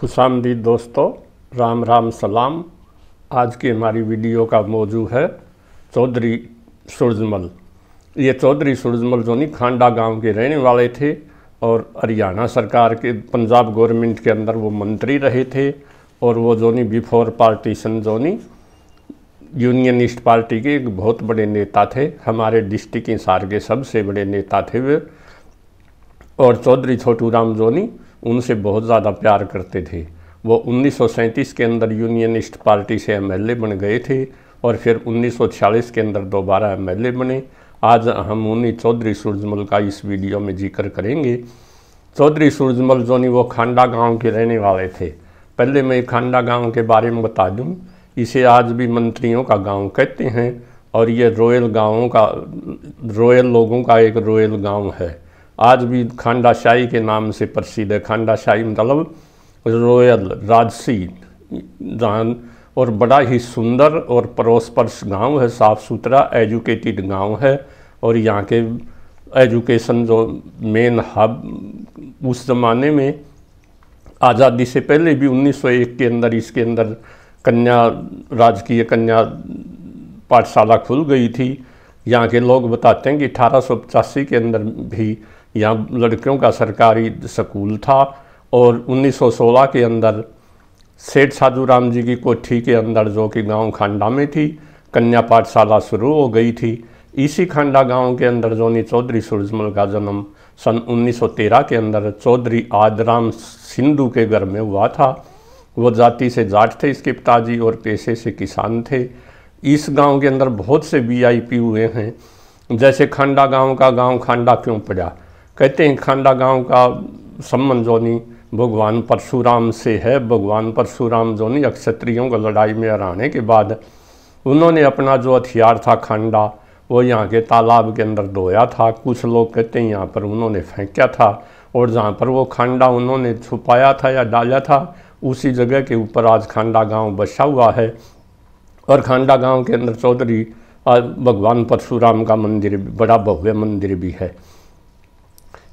खुशामदी दोस्तों राम राम सलाम आज की हमारी वीडियो का मौजू है चौधरी सूरजमल ये चौधरी सूरजमल जोनी खांडा गांव के रहने वाले थे और हरियाणा सरकार के पंजाब गवर्नमेंट के अंदर वो मंत्री रहे थे और वो जोनी बिफोर पार्टीशन जोनी यूनियनिस्ट पार्टी के एक बहुत बड़े नेता थे हमारे डिस्ट्रिक्ट हिसार के सबसे बड़े नेता थे वे और चौधरी छोटू राम जोनी उनसे बहुत ज़्यादा प्यार करते थे वो उन्नीस के अंदर यूनियनिस्ट पार्टी से एमएलए बन गए थे और फिर 1946 के अंदर दोबारा एमएलए बने आज हम उन्हीं चौधरी सूरजमल का इस वीडियो में जिक्र करेंगे चौधरी सूरजमल नहीं वो खांडा गांव के रहने वाले थे पहले मैं खांडा गांव के बारे में बता दूं इसे आज भी मंत्रियों का गांव कहते हैं और ये रोयल गाँवों का रोयल लोगों का एक रोयल गांव है आज भी खांडाशाही के नाम से प्रसिद्ध है खांडाशाही मतलब रॉयल राजसी और बड़ा ही सुंदर और परोसपर्श गांव है साफ़ सुथरा एजुकेटेड गांव है और यहाँ के एजुकेशन जो मेन हब उस ज़माने में आज़ादी से पहले भी 1901 के अंदर इसके अंदर कन्या राजकीय कन्या पाठशाला खुल गई थी यहाँ के लोग बताते हैं कि अठारह के अंदर भी यहाँ लड़कियों का सरकारी स्कूल था और 1916 के अंदर सेठ साधु राम जी की कोठी के अंदर जो कि गांव खांडा में थी कन्या पाठशाला शुरू हो गई थी इसी खांडा गांव के अंदर जोनी चौधरी सूरजमल का जन्म सन 1913 के अंदर चौधरी आदराम सिंधु के घर में हुआ था वो जाति से जाट थे इसके पिताजी और पेशे से किसान थे इस गांव के अंदर बहुत से वीआईपी हुए हैं जैसे खांडा गांव का गांव खांडा क्यों पड़ा कहते हैं खांडा गांव का सम्मन जोनी भगवान परशुराम से है भगवान परशुराम जोनी अक्षत्रियों को लड़ाई में हराने के बाद उन्होंने अपना जो हथियार था खांडा वो यहाँ के तालाब के अंदर धोया था कुछ लोग कहते हैं यहाँ पर उन्होंने फेंका था और जहाँ पर वो खांडा उन्होंने छुपाया था या डाला था उसी जगह के ऊपर आज खांडा गांव बसा हुआ है और खांडा गांव के अंदर चौधरी भगवान परशुराम का मंदिर बड़ा भव्य मंदिर भी है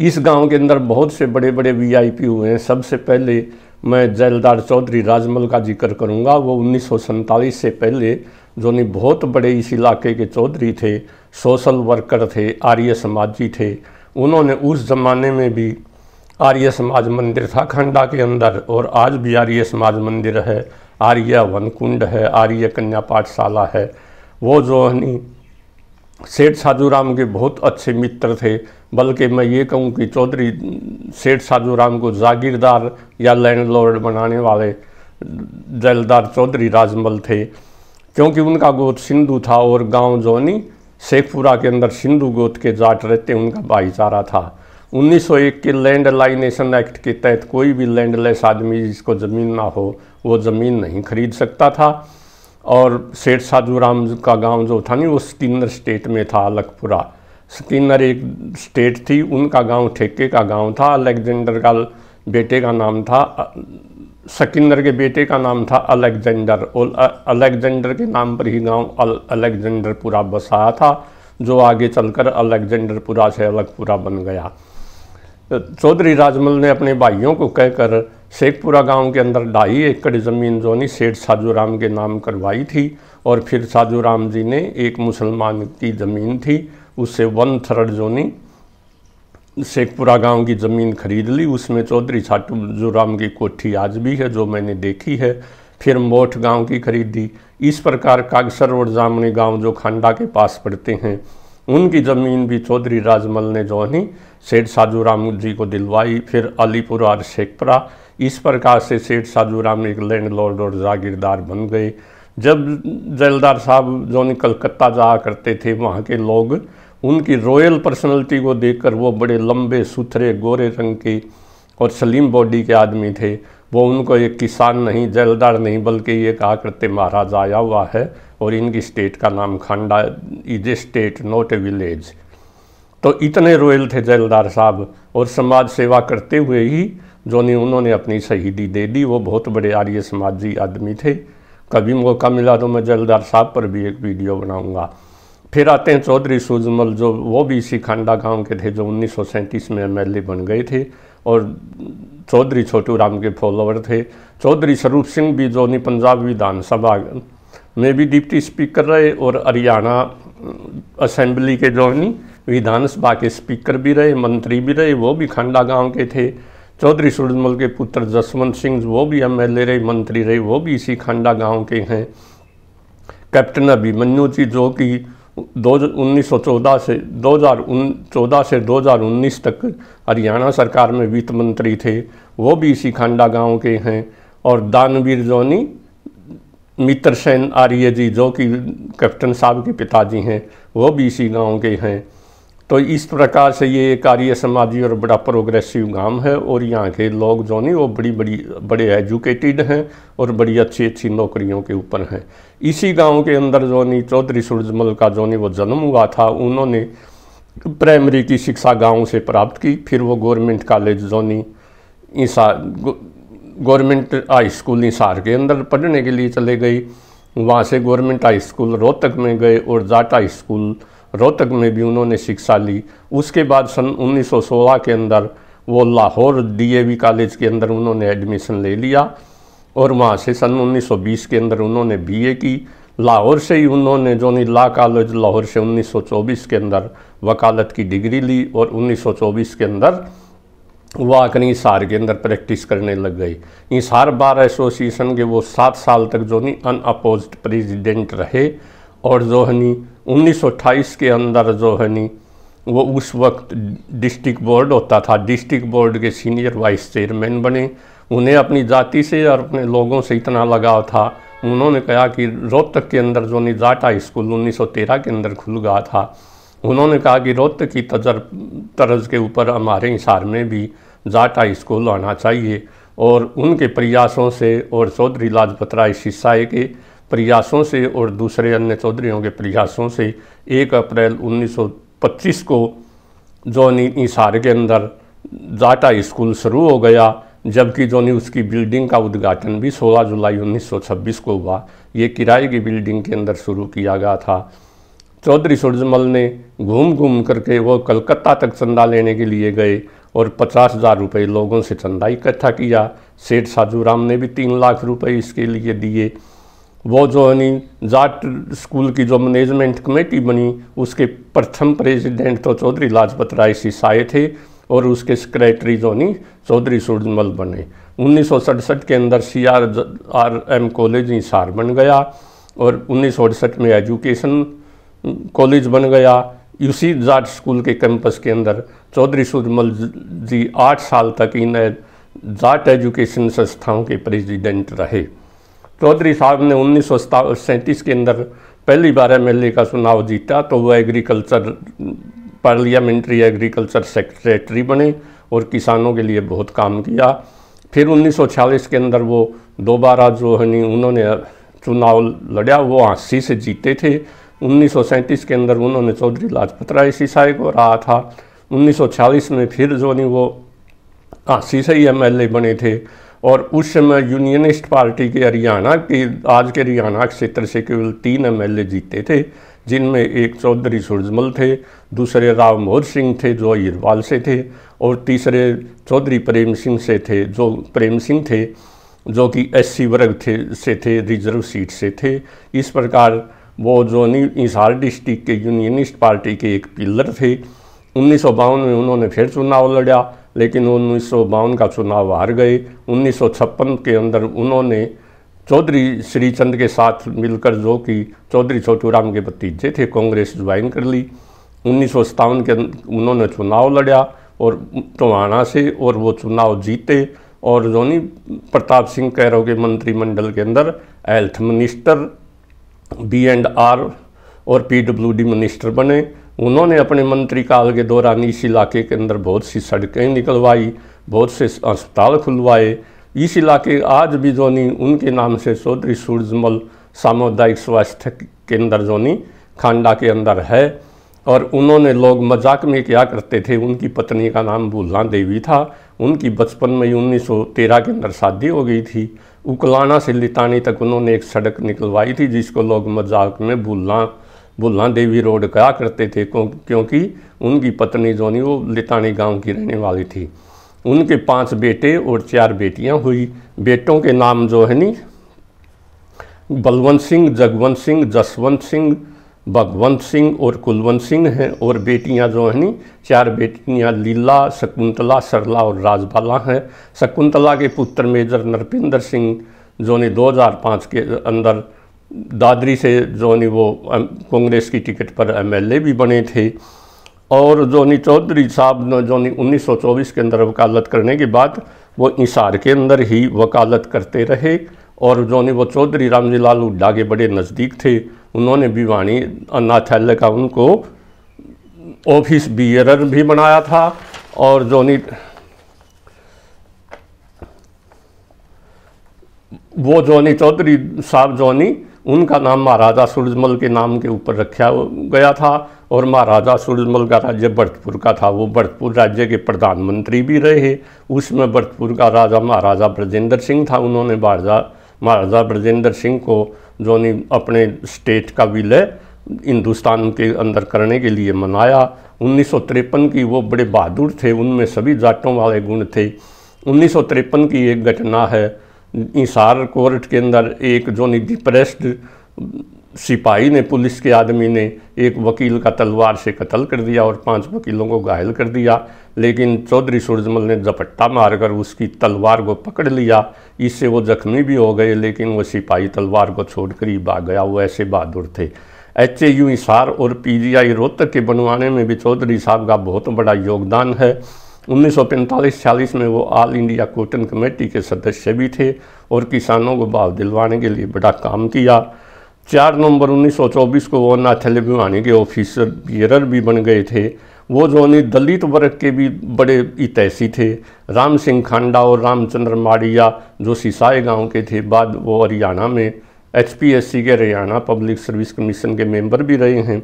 इस गांव के अंदर बहुत से बड़े बड़े वीआईपी हुए हैं सबसे पहले मैं जैलदार चौधरी राजमल का जिक्र करूंगा वो उन्नीस से पहले जो नहीं बहुत बड़े इस इलाके के चौधरी थे सोशल वर्कर थे आर्य समाजी थे उन्होंने उस ज़माने में भी आर्य समाज मंदिर था खंडा के अंदर और आज भी आर्य समाज मंदिर है आर्य वन कुंड है आर्य कन्या पाठशाला है वो जो है सेठ राम के बहुत अच्छे मित्र थे बल्कि मैं ये कहूँ कि चौधरी सेठ राम को जागीरदार या लैंडलॉर्ड बनाने वाले जैलदार चौधरी राजमल थे क्योंकि उनका गोत सिंधु था और गांव जोनी शेखपुरा के अंदर सिंधु गोत के जाट रहते उनका भाईचारा था 1901 के लैंड लाइनेशन एक्ट के तहत कोई भी लैंडलेस आदमी जिसको ज़मीन ना हो वो ज़मीन नहीं खरीद सकता था और सेठ साधु राम का गांव जो था नहीं वो स्टीनर स्टेट में था अलकपुरा स्टीनर एक स्टेट थी उनका गांव ठेके का गांव था अलेक्जेंडर का बेटे का नाम था सकिंदर के बेटे का नाम था अलेक्जेंडर और अलेक्जेंडर के नाम पर ही गांव अलेक्जेंडरपुरा बसाया था जो आगे चलकर अलेक्जेंडरपुरा से अलगपुरा बन गया चौधरी राजमल ने अपने भाइयों को कहकर शेखपुरा गांव के अंदर ढाई एकड़ ज़मीन जोनी सेठ राम के नाम करवाई थी और फिर राम जी ने एक मुसलमान की ज़मीन थी उससे वन थर्ड जोनी शेखपुरा गांव की ज़मीन खरीद ली उसमें चौधरी राम की कोठी आज भी है जो मैंने देखी है फिर मोठ गांव की खरीदी इस प्रकार कागसर और जामुनी गांव जो खंडा के पास पड़ते हैं उनकी ज़मीन भी चौधरी राजमल ने नहीं सेठ साजू राम जी को दिलवाई फिर अलीपुर और शेखपुरा इस प्रकार से सेठ साजू राम एक लैंडलॉर्ड और जागीरदार बन गए जब जैलदार साहब नहीं कलकत्ता जाया करते थे वहाँ के लोग उनकी रॉयल पर्सनैलिटी को देखकर वो बड़े लंबे सुथरे गोरे रंग के और सलीम बॉडी के आदमी थे वो उनको एक किसान नहीं जलदार नहीं बल्कि ये कहा करते महाराज आया हुआ है और इनकी स्टेट का नाम Khanda is a state not a village तो इतने रोयल थे जलदार साहब और समाज सेवा करते हुए ही जो नहीं उन्होंने अपनी शहीदी दे दी वो बहुत बड़े आर्य समाजी आदमी थे कभी मौका मिला तो मैं जलदार साहब पर भी एक वीडियो बनाऊंगा फिर आते हैं चौधरी सूजमल जो वो भी इसी खांडा गांव के थे जो उन्नीस में एम बन गए थे और चौधरी छोटू राम के फॉलोअर थे चौधरी स्वरूप सिंह भी जो नहीं पंजाब विधानसभा में भी डिप्टी स्पीकर रहे और हरियाणा असेंबली के जो नहीं विधानसभा के स्पीकर भी रहे मंत्री भी रहे वो भी खंडा गांव के थे चौधरी सूरजमल के पुत्र जसवंत सिंह वो भी एमएलए रहे मंत्री रहे वो भी इसी खंडा गांव के हैं कैप्टन अभिमन्यू जी जो कि दो उन्नीस सौ चौदह से दो हज़ार चौदह से 2019 तक हरियाणा सरकार में वित्त मंत्री थे वो भी इसी खांडा गांव के हैं और दानवीर जोनी मित्र सेन आर्य जी जो कि कैप्टन साहब के पिताजी हैं वो भी इसी गांव के हैं तो इस प्रकार से ये कार्य समाजी और बड़ा प्रोग्रेसिव गांव है और यहाँ के लोग जो नहीं वो बड़ी बड़ी बड़े एजुकेटेड हैं और बड़ी अच्छी अच्छी नौकरियों के ऊपर हैं इसी गांव के अंदर जो नहीं चौधरी सूरजमल का जो नहीं वो जन्म हुआ था उन्होंने प्राइमरी की शिक्षा गांव से प्राप्त की फिर वो गवर्नमेंट कॉलेज जो नहीं ईसा गवर्नमेंट हाई स्कूल निसार के अंदर पढ़ने के लिए चले गई वहाँ से गवर्नमेंट हाई स्कूल रोहतक में गए और जाट हाई स्कूल रोहतक में भी उन्होंने शिक्षा ली उसके बाद सन 1916 के अंदर वो लाहौर डीएवी कॉलेज के अंदर उन्होंने एडमिशन ले लिया और वहाँ से सन 1920 के अंदर उन्होंने बीए की लाहौर से ही उन्होंने जोनी ला कॉलेज लाहौर से 1924 के अंदर वकालत की डिग्री ली और 1924 के अंदर वह आकर इसार के अंदर प्रैक्टिस करने लग गई इसार बार एसोसिएशन के वो सात साल तक जो नहीं अनअपोज प्रेजिडेंट रहे और जोहनी 1928 के अंदर जोहनी वो उस वक्त डिस्ट्रिक्ट बोर्ड होता था डिस्ट्रिक्ट बोर्ड के सीनियर वाइस चेयरमैन बने उन्हें अपनी जाति से और अपने लोगों से इतना लगाव था उन्होंने कहा कि रोहतक के अंदर जो निजाटा स्कूल 1913 के अंदर खुल गया था उन्होंने कहा कि रोहतक की तजर तर्ज के ऊपर हमारे हिसार में भी जाटा स्कूल आना चाहिए और उनके प्रयासों से और चौधरी लाजपत राय सिसाए के प्रयासों से और दूसरे अन्य चौधरीों के प्रयासों से 1 अप्रैल 1925 को जोनी इसार के अंदर जाटा स्कूल शुरू हो गया जबकि नहीं उसकी बिल्डिंग का उद्घाटन भी 16 जुलाई 1926 को हुआ ये किराए की बिल्डिंग के अंदर शुरू किया गया था चौधरी सुरजमल ने घूम घूम करके वो कलकत्ता तक चंदा लेने के लिए गए और पचास हज़ार रुपये लोगों से चंदा इकट्ठा किया सेठ साजू ने भी तीन लाख रुपये इसके लिए दिए वो जो है जाट स्कूल की जो मैनेजमेंट कमेटी बनी उसके प्रथम प्रेसिडेंट तो चौधरी लाजपत राय सिसाए थे और उसके सेक्रेटरी जो नहीं चौधरी सूरजमल बने उन्नीस के अंदर C R R M college Hisar बन गया और उन्नीस में एजुकेशन कॉलेज बन गया यूसी जाट स्कूल के कैंपस के अंदर चौधरी सूरजमल जी आठ साल तक इन जाट एजुकेशन संस्थाओं के प्रेसिडेंट रहे चौधरी साहब ने उन्नीस के अंदर पहली बार एम का चुनाव जीता तो वह एग्रीकल्चर पार्लियामेंट्री एग्रीकल्चर सेक्रेटरी बने और किसानों के लिए बहुत काम किया फिर 1946 के अंदर वो दोबारा जो है नहीं उन्होंने चुनाव लड़ा वो हांसी से जीते थे उन्नीस के अंदर उन्होंने चौधरी लाजपत राय सिसाई को रहा था 1946 में फिर जो नहीं वो हांसी से ही एमएलए बने थे और उस समय यूनियनिस्ट पार्टी के हरियाणा के आज के हरियाणा क्षेत्र से केवल तीन एमएलए जीते थे जिनमें एक चौधरी सुरजमल थे दूसरे राव मोहर सिंह थे जो अहिरवाल से थे और तीसरे चौधरी प्रेम सिंह से थे जो प्रेम सिंह थे जो कि एससी वर्ग थे से थे रिजर्व सीट से थे इस प्रकार वो जो हिसार डिस्ट्रिक्ट के यूनियनिस्ट पार्टी के एक पिलर थे उन्नीस में उन्होंने फिर चुनाव लड़ा लेकिन उन्नीस का चुनाव हार गए उन्नीस के अंदर उन्होंने चौधरी श्रीचंद के साथ मिलकर जो कि चौधरी छोटूराम के भतीजे थे कांग्रेस ज्वाइन कर ली उन्नीस के उन्होंने चुनाव लड़ा और टोहाना से और वो चुनाव जीते और जोनी प्रताप सिंह कैरो के मंत्रिमंडल के अंदर health minister B and R और पीडब्ल्यूडी मिनिस्टर बने उन्होंने अपने मंत्री काल के दौरान इस इलाके के अंदर बहुत सी सड़कें निकलवाई बहुत से अस्पताल खुलवाए इस इलाके आज भी जोनी उनके नाम से चौधरी सूरजमल सामुदायिक स्वास्थ्य केंद्र जोनी खांडा के अंदर है और उन्होंने लोग मजाक में क्या करते थे उनकी पत्नी का नाम भूलना देवी था उनकी बचपन में उन्नीस सौ तेरह के अंदर शादी हो गई थी उकलाना से लितानी तक उन्होंने एक सड़क निकलवाई थी जिसको लोग मजाक में भूलना वो लांदेवी रोड गया करते थे क्योंकि उनकी पत्नी जोनी वो लितानी गांव की रहने वाली थी उनके पांच बेटे और चार बेटियां हुई बेटों के नाम जो है नी बलवंत सिंह जगवंत सिंह जसवंत सिंह भगवंत सिंह और कुलवंत सिंह हैं और बेटियां जो हैं नी चार बेटियां लीला शकुंतला सरला और राजबाला हैं शकुंतला के पुत्र मेजर नरपिंदर सिंह जो ने 2005 के अंदर दादरी से जो नहीं वो कांग्रेस की टिकट पर एमएलए भी बने थे और जोनी चौधरी साहब ने जोनी उन्नीस के अंदर वकालत करने के बाद वो इसार के अंदर ही वकालत करते रहे और जोनी वो चौधरी रामजी लाल उड्डा के बड़े नज़दीक थे उन्होंने भी वाणी अन्नाथैल्य का उनको ऑफिस बियरर भी बनाया था और जोनी वो जोनी चौधरी साहब जोनी उनका नाम महाराजा सूरजमल के नाम के ऊपर रखा गया था और महाराजा सूरजमल का राज्य भरतपुर का था वो भरतपुर राज्य के प्रधानमंत्री भी रहे उसमें भरतपुर का राजा महाराजा ब्रजेंद्र सिंह था उन्होंने महाराजा महाराजा ब्रजेंद्र सिंह को जो अपने स्टेट का विलय हिंदुस्तान के अंदर करने के लिए मनाया उन्नीस की वो बड़े बहादुर थे उनमें सभी जाटों वाले गुण थे उन्नीस की एक घटना है इशार कोर्ट के अंदर एक जो डिप्रेस्ड सिपाही ने पुलिस के आदमी ने एक वकील का तलवार से कत्ल कर दिया और पांच वकीलों को घायल कर दिया लेकिन चौधरी सूरजमल ने झपट्टा मारकर उसकी तलवार को पकड़ लिया इससे वो जख्मी भी हो गए लेकिन वो सिपाही तलवार को छोड़कर ही भाग गया वो ऐसे बहादुर थे एच ए यू इसार और पी जी आई रोहतक के बनवाने में भी चौधरी साहब का बहुत बड़ा योगदान है उन्नीस सौ पैंतालीस छियालीस में वो ऑल इंडिया कॉटन कमेटी के सदस्य भी थे और किसानों को भाव दिलवाने के लिए बड़ा काम किया चार नवंबर 1924 को वो नाथल भिवानी के ऑफिसर बियरर भी बन गए थे वो जोनी दलित वर्ग के भी बड़े इतैसी थे राम सिंह खांडा और रामचंद्र माड़िया जो सिसाए गांव के थे बाद वो हरियाणा में एचपीएससी के हरियाणा पब्लिक सर्विस कमीशन के मेंबर भी रहे हैं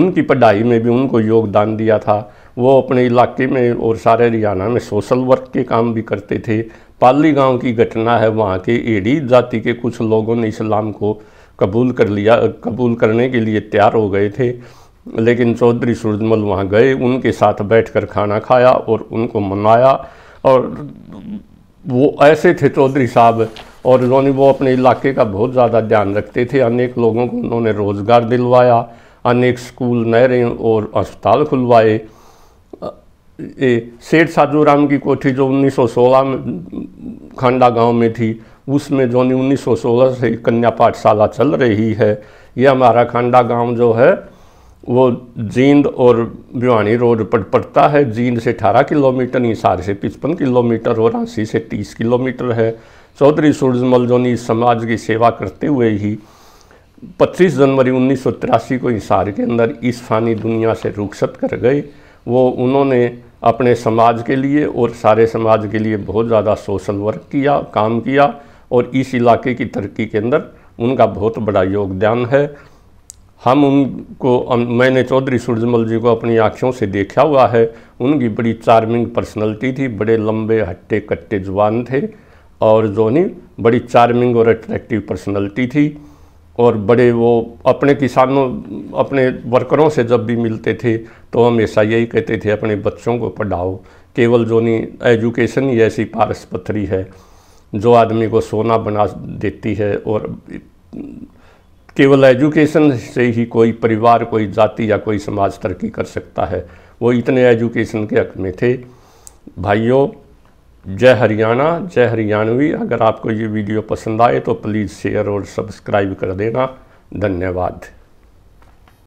उनकी पढ़ाई में भी उनको योगदान दिया था वो अपने इलाके में और सारे हरियाणा में सोशल वर्क के काम भी करते थे पाली गांव की घटना है वहाँ के एडी जाति के कुछ लोगों ने इस्लाम को कबूल कर लिया कबूल करने के लिए तैयार हो गए थे लेकिन चौधरी सूरजमल वहाँ गए उनके साथ बैठकर खाना खाया और उनको मनाया और वो ऐसे थे चौधरी साहब और उन्होंने वो अपने इलाके का बहुत ज़्यादा ध्यान रखते थे अनेक लोगों को उन्होंने रोज़गार दिलवाया अनेक स्कूल नहरें और अस्पताल खुलवाए सेठ साधु राम की कोठी जो 1916 में खांडा गांव में थी उसमें जो उन्नीस से कन्या पाठशाला चल रही है ये हमारा खांडा गांव जो है वो जींद और भिवानी रोड पर पड़ता है जींद से 18 किलोमीटर हिसार से पचपन किलोमीटर और रांसी से 30 किलोमीटर है चौधरी सूरजमल जो इस समाज की सेवा करते हुए ही 25 जनवरी उन्नीस को इसार के अंदर इस फानी दुनिया से रुखसत कर गए वो उन्होंने अपने समाज के लिए और सारे समाज के लिए बहुत ज़्यादा सोशल वर्क किया काम किया और इस इलाके की तरक्की के अंदर उनका बहुत बड़ा योगदान है हम उनको मैंने चौधरी सूर्जमल जी को अपनी आँखों से देखा हुआ है उनकी बड़ी चार्मिंग पर्सनैलिटी थी बड़े लंबे हट्टे कट्टे जुबान थे और जोनी बड़ी चार्मिंग और अट्रैक्टिव पर्सनैलिटी थी और बड़े वो अपने किसानों अपने वर्करों से जब भी मिलते थे तो हमेशा यही कहते थे अपने बच्चों को पढ़ाओ केवल जो नहीं एजुकेशन ही ऐसी पारस पथरी है जो आदमी को सोना बना देती है और केवल एजुकेशन से ही कोई परिवार कोई जाति या कोई समाज तरक्की कर सकता है वो इतने एजुकेशन के हक में थे भाइयों जय हरियाणा जय हरियाणवी अगर आपको ये वीडियो पसंद आए तो प्लीज़ शेयर और सब्सक्राइब कर देना धन्यवाद